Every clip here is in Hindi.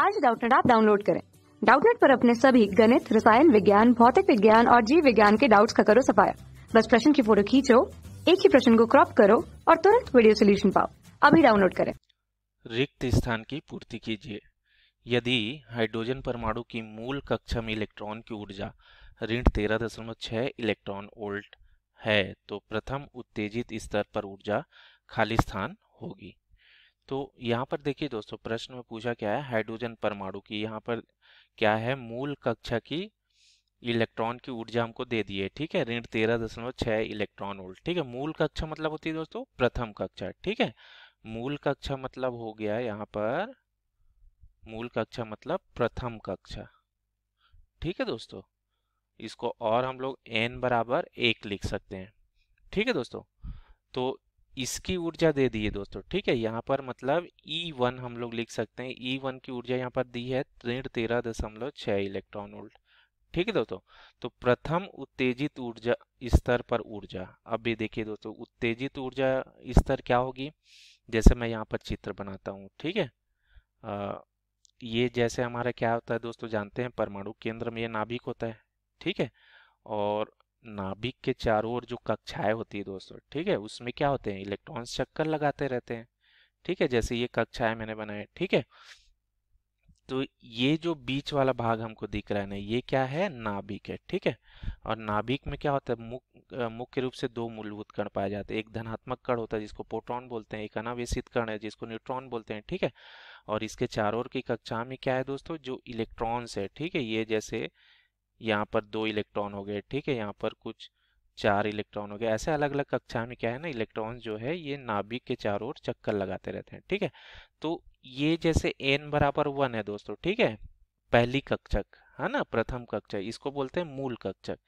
आज डाउटनेट आप डाउनलोड करें डाउटनेट पर अपने सभी गणित रसायन विज्ञान भौतिक विज्ञान और जीव विज्ञान के डाउट्स का करो सफाया बस प्रश्न की फोटो खींचो एक ही प्रश्न को क्रॉप करो और तुरंत वीडियो सोल्यूशन पाओ अभी डाउनलोड करें रिक्त स्थान की पूर्ति कीजिए यदि हाइड्रोजन परमाणु की मूल कक्षा में इलेक्ट्रॉन की ऊर्जा ऋण तेरह दशमलव छह इलेक्ट्रॉन वोल्ट है तो प्रथम उत्तेजित स्तर पर ऊर्जा खाली स्थान होगी तो यहाँ पर देखिए दोस्तों प्रश्न में पूछा क्या है हाइड्रोजन परमाणु की यहाँ पर क्या है मूल कक्षा की इलेक्ट्रॉन की ऊर्जा हमको दे दी है ठीक है ऋण तेरह दशमलव छः इलेक्ट्रॉन वोल्ट ठीक है मूल कक्षा मतलब होती है दोस्तों प्रथम कक्षा ठीक है मूल कक्षा मतलब हो गया यहाँ पर मूल कक्षा मतलब प्रथम कक्षा ठीक है दोस्तों इसको और हम लोग एन बराबर एक लिख सकते हैं ठीक है दोस्तों तो इसकी ऊर्जा दे दी है दोस्तों ठीक है यहाँ पर मतलब ई e वन हम लोग लिख सकते हैं E1 की ऊर्जा यहाँ पर दी है ऋण तेरह दशमलव छः इलेक्ट्रॉन वोल्ट ठीक है दोस्तों तो प्रथम उत्तेजित ऊर्जा स्तर पर ऊर्जा अब ये देखिए दोस्तों उत्तेजित ऊर्जा स्तर क्या होगी जैसे मैं यहाँ पर चित्र बनाता हूँ ठीक है आ, ये जैसे हमारा क्या होता है दोस्तों जानते हैं परमाणु केंद्र में ये नाभिक होता है ठीक है और नाभिक के चारों ओर जो कक्षाएं होती है दोस्तों ठीक है उसमें क्या होते हैं इलेक्ट्रॉन्स चक्कर लगाते रहते हैं ठीक है जैसे ये कक्षाएं मैंने बनाए ठीक है तो ये जो बीच वाला भाग हमको दिख रहा है ना ये क्या है नाभिक है ठीक है और नाभिक में क्या होता है मुख्य मुख्य रूप से दो मूलभूत कण पाए जाते हैं एक धनात्मक कण होता है जिसको प्रोटॉन बोलते हैं एक अनावेशित कण है जिसको न्यूट्रॉन बोलते हैं ठीक है और इसके चारों ओर की कक्षा में क्या है दोस्तों जो इलेक्ट्रॉन्स है ठीक है ये जैसे यहाँ पर दो इलेक्ट्रॉन हो गए ठीक है यहाँ पर कुछ चार इलेक्ट्रॉन हो गए ऐसे अलग अलग कक्षा में क्या है ना इलेक्ट्रॉन जो है ये नाभिक के चारों ओर चक्कर लगाते रहते हैं ठीक है तो ये जैसे एन बराबर वन है दोस्तों ठीक है पहली कक्षक है ना प्रथम कक्षक इसको बोलते हैं मूल कक्षक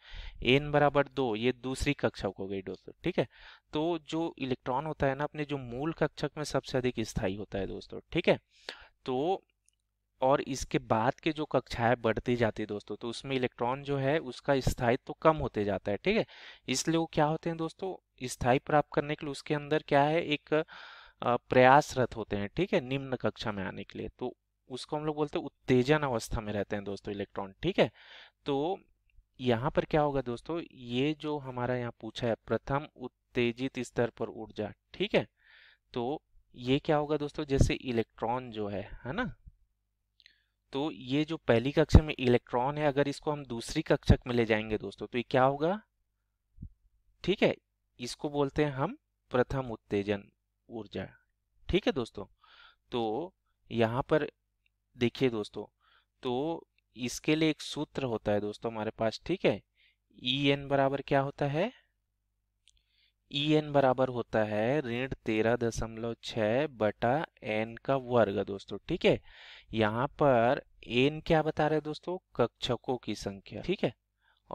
एन बराबर दो ये दूसरी कक्षक हो गई दोस्तों ठीक है तो जो इलेक्ट्रॉन होता है ना अपने जो मूल कक्षक में सबसे अधिक स्थायी होता है दोस्तों ठीक है तो और इसके बाद के जो कक्षाएं बढ़ती जाती है दोस्तों तो उसमें इलेक्ट्रॉन जो है उसका स्थायित्व तो कम होते जाता है ठीक है इसलिए वो क्या होते हैं दोस्तों स्थायी प्राप्त करने के लिए उसके अंदर क्या है एक प्रयासरत होते हैं ठीक है निम्न कक्षा में आने के लिए तो उसको हम लोग बोलते हैं उत्तेजन अवस्था में रहते हैं दोस्तों इलेक्ट्रॉन ठीक है तो यहाँ पर क्या होगा दोस्तों ये जो हमारा यहाँ पूछा है प्रथम उत्तेजित स्तर पर ऊर्जा ठीक है तो ये क्या होगा दोस्तों जैसे इलेक्ट्रॉन जो है है ना तो ये जो पहली कक्षा में इलेक्ट्रॉन है अगर इसको हम दूसरी कक्षक में ले जाएंगे दोस्तों तो ये क्या होगा ठीक है इसको बोलते हैं हम प्रथम उत्तेजन ऊर्जा ठीक है दोस्तों तो यहाँ पर देखिए दोस्तों तो इसके लिए एक सूत्र होता है दोस्तों हमारे पास ठीक है ई e एन बराबर क्या होता है ई एन बराबर होता है ऋण तेरह दशमलव छ बटा एन का वर्ग दोस्तों ठीक है यहाँ पर एन क्या बता रहे दोस्तों कक्षकों की संख्या ठीक है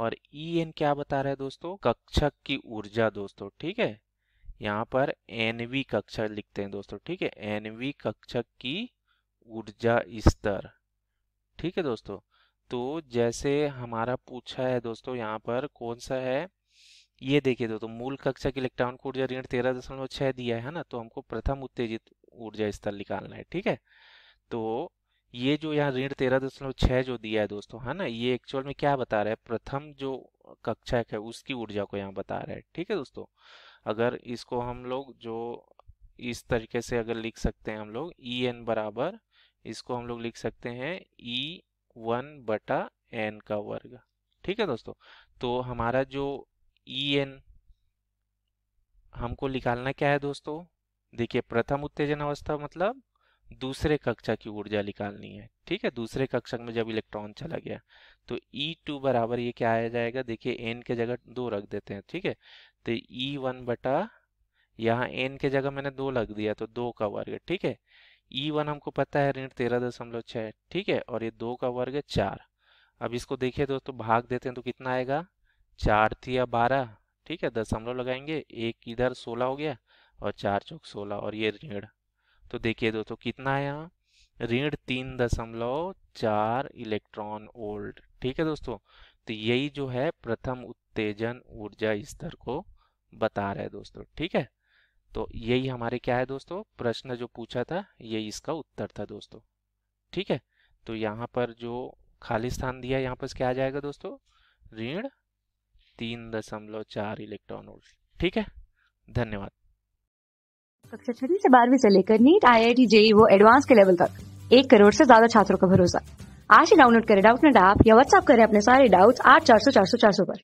और ई एन क्या बता रहे दोस्तों कक्षक की ऊर्जा दोस्तों ठीक है यहाँ पर एनवी कक्षक लिखते हैं दोस्तों ठीक है एनवी कक्षक की ऊर्जा स्तर ठीक है दोस्तों तो जैसे हमारा पूछा है दोस्तों यहाँ पर कौन सा है ये देखिए दोस्तों तो मूल कक्षा की इलेक्ट्रॉन को ऊर्जा ऋण तेरह दशमलव छह दिया है ना तो हमको प्रथम उत्तेजित ऊर्जा स्तर निकालना है ठीक है तो ये जो यहाँ ऋण तेरह दशमलव छह जो दिया है दोस्तों है ना ये एक्चुअल में क्या बता रहा है प्रथम जो कक्षा है उसकी ऊर्जा को यहाँ बता रहा है ठीक है दोस्तों अगर इसको हम लोग जो इस तरीके से अगर लिख सकते हैं हम लोग ई e एन बराबर इसको हम लोग लिख सकते हैं ई e वन बटा एन का वर्ग ठीक है दोस्तों तो हमारा जो ई एन हमको निकालना क्या है दोस्तों देखिए प्रथम उत्तेजन अवस्था मतलब दूसरे कक्षा की ऊर्जा निकालनी है ठीक है दूसरे कक्षक में जब इलेक्ट्रॉन चला गया तो ई e टू बराबर ये क्या आ जाएगा देखिए एन के जगह दो रख देते हैं ठीक है तो ई e वन बटा यहाँ एन के जगह मैंने दो लग दिया तो दो का वर्ग ठीक है ई e वन हमको पता है ऋण तेरह दशमलव छह ठीक है और ये दो का वर्ग चार अब इसको देखिए दोस्तों भाग देते हैं तो कितना आएगा चार थी या बारह ठीक है दशमलव लगाएंगे एक इधर सोलह हो गया और चार चौक सोलह और ये ऋण तो देखिए दोस्तों कितना है यहाँ ऋण तीन दशमलव चार इलेक्ट्रॉन वोल्ट ठीक है दोस्तों तो यही जो है प्रथम उत्तेजन ऊर्जा स्तर को बता रहा है दोस्तों ठीक है तो यही हमारे क्या है दोस्तों प्रश्न जो पूछा था यही इसका उत्तर था दोस्तों ठीक है तो यहाँ पर जो खाली स्थान दिया यहाँ पर क्या आ जाएगा दोस्तों ऋण तीन दशमलव चार इलेक्ट्रॉन वोल्ट ठीक है धन्यवाद कक्षा छठी से बारहवीं से लेकर NEET I I T JEE वो एडवांस के लेवल तक एक करोड़ से ज्यादा छात्रों का भरोसा आज ही डाउनलोड करें डाउट नेट ऐप या व्हाट्सएप करें अपने सारे डाउट्स आठ चार सौ चार सौ चार सौ पर